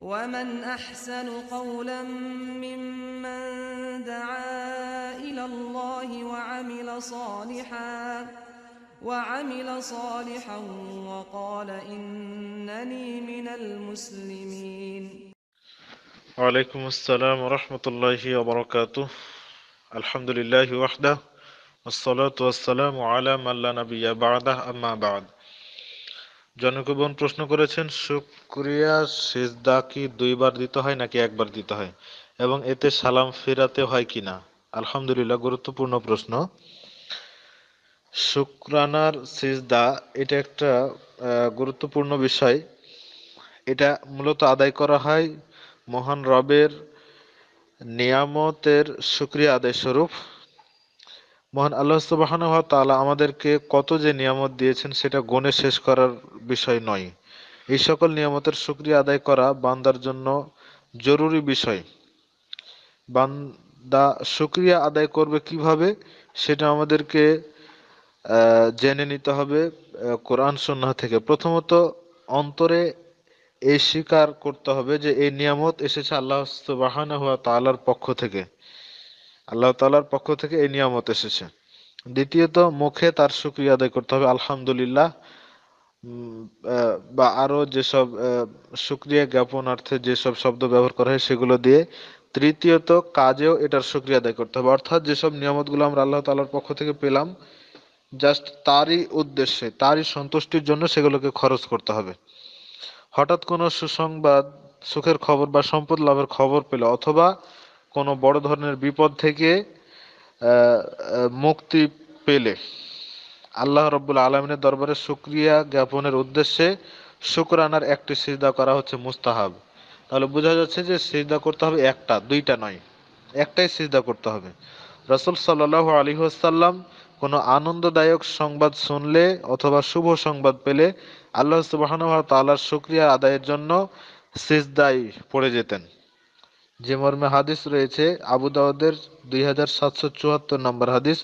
ومن احسن قولا ممن دعا الى الله وعمل صالحا وعمل صالحا وقال انني من المسلمين وعليكم السلام ورحمه الله وبركاته الحمد لله وحده والصلاه والسلام على من لا نبي بعده اما بعد জনকবন প্রশ্ন করেছেন শুক্রিয়া সেজদা কি দুইবার দিতে হয় নাকি একবার দিতে হয় এবং এতে সালাম ফেরাতে হয় কিনা আলহামদুলিল্লাহ গুরুত্বপূর্ণ প্রশ্ন শুক্রানার সিজদা এটা একটা গুরুত্বপূর্ণ বিষয় এটা মূলত আদায় করা হয় মহান রবের নিয়ামতের সুক্রিয়া আদায় স্বরূপ মহান আল্লাহ সুবাহান তালা আমাদেরকে কত যে নিয়ামত দিয়েছেন সেটা গনে শেষ করার বিষয় নয় এই সকল নিয়ামতের সুক্রিয়া আদায় করা বান্দার জন্য জরুরি বিষয় বান্দা সুক্রিয়া আদায় করবে কিভাবে সেটা আমাদেরকে জেনে নিতে হবে কোরআন সন্না থেকে প্রথমত অন্তরে এই স্বীকার করতে হবে যে এই নিয়ামত এসেছে আল্লাহ সুবাহান তালার পক্ষ থেকে আল্লাহ তালার পক্ষ থেকে এই নিয়ামত এসেছে দ্বিতীয়ত মুখে তার সুক্রিয়া আদায় করতে হবে আলহামদুলিল্লাহ বা আরো যেসব সুক্রিয়া জ্ঞাপনার্থে যেসব শব্দ ব্যবহার করা হয় সেগুলো দিয়ে তৃতীয়ত কাজেও এটার সুক্রিয়া আদায় করতে হবে অর্থাৎ যেসব নিয়ামতগুলো আমরা আল্লাহ তালার পক্ষ থেকে পেলাম জাস্ট তারই উদ্দেশ্যে তারই সন্তুষ্টির জন্য সেগুলোকে খরচ করতে হবে হঠাৎ কোনো সুসংবাদ সুখের খবর বা সম্পদ লাভের খবর পেলে অথবা কোনো বড় ধরনের বিপদ থেকে মুক্তি পেলে আল্লাহ রব্বুল আলমিনের দরবারে সুক্রিয়া জ্ঞাপনের উদ্দেশ্যে শুকরানার একটি সিজদা করা হচ্ছে মুস্তাহাব তাহলে বোঝা যাচ্ছে যে সিজদা করতে হবে একটা দুইটা নয় একটাই সিজদা করতে হবে রসুল সাল্লাহ আলী আসাল্লাম কোনো আনন্দদায়ক সংবাদ শুনলে অথবা শুভ সংবাদ পেলে আল্লাহ সুবাহ তাল্লাহার শুক্রিয়া আদায়ের জন্য সিজদাই পড়ে যেতেন যে মর্মে হাদিস রয়েছে আবু দাউদের দুই হাজার সাতশো চুয়াত্তর নম্বর হাদিস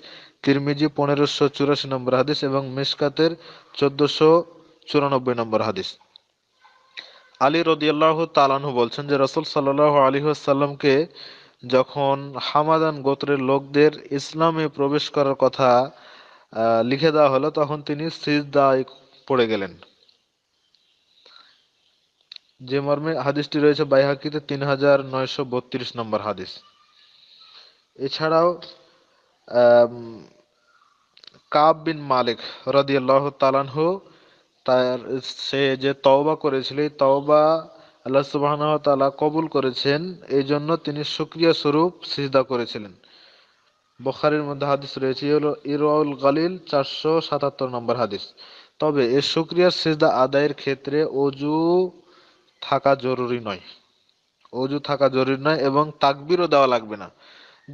তিরমিজি পনেরোশো চুরাশি নম্বর হাদিস এবং মিসকাতের চোদ্দশো চুরানব্বই নম্বর হাদিস আলী রদিয়াল্লাহ তালানহু বলছেন যে রসুল সাল্লাহ আলী সাল্লামকে যখন হামাদান গোত্রের লোকদের ইসলামে প্রবেশ করার কথা লিখে দেওয়া হলো তখন তিনি সিজদায় পড়ে গেলেন যে মর্মে হাদিসটি রয়েছে বাইহাকিতে তিন হাজার নয়শো বত্রিশ নম্বর হাদিস এছাড়াও কাব বিন মালিক রদিয়াল্লাহ তালানহ তার সে যে তওবা করেছিল এই তওবা আল্লাহ তালা কবুল করেছেন এই জন্য তিনি সুক্রিয়া স্বরূপ সিজদা করেছিলেন বখারির মধ্যে হাদিস রয়েছে ইরউল গালিল চারশো সাতাত্তর নম্বর হাদিস তবে এ সুক্রিয়া সিজদা আদায়ের ক্ষেত্রে অজু থাকা জরুরি নয় অজু থাকা জরুরি নয় এবং তাকবিরও দেওয়া লাগবে না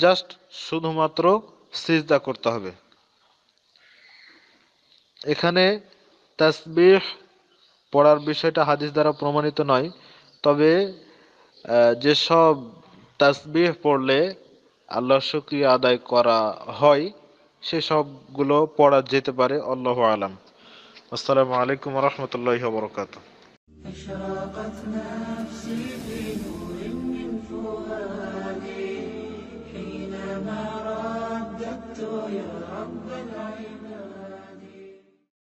জাস্ট শুধুমাত্র সিজদা করতে হবে এখানে তাসবিহ পড়ার বিষয়টা হাদিস দ্বারা প্রমাণিত নয় তবে যেসব তাসবিহ পড়লে আল্লাহ শুক্রিয়া আদায় করা হয় সেসবগুলো পড়া যেতে পারে আল্লাহ আলাম আসসালামু আলাইকুম রহমতুল্লাহ বরকাত اشراقت نفسي في نور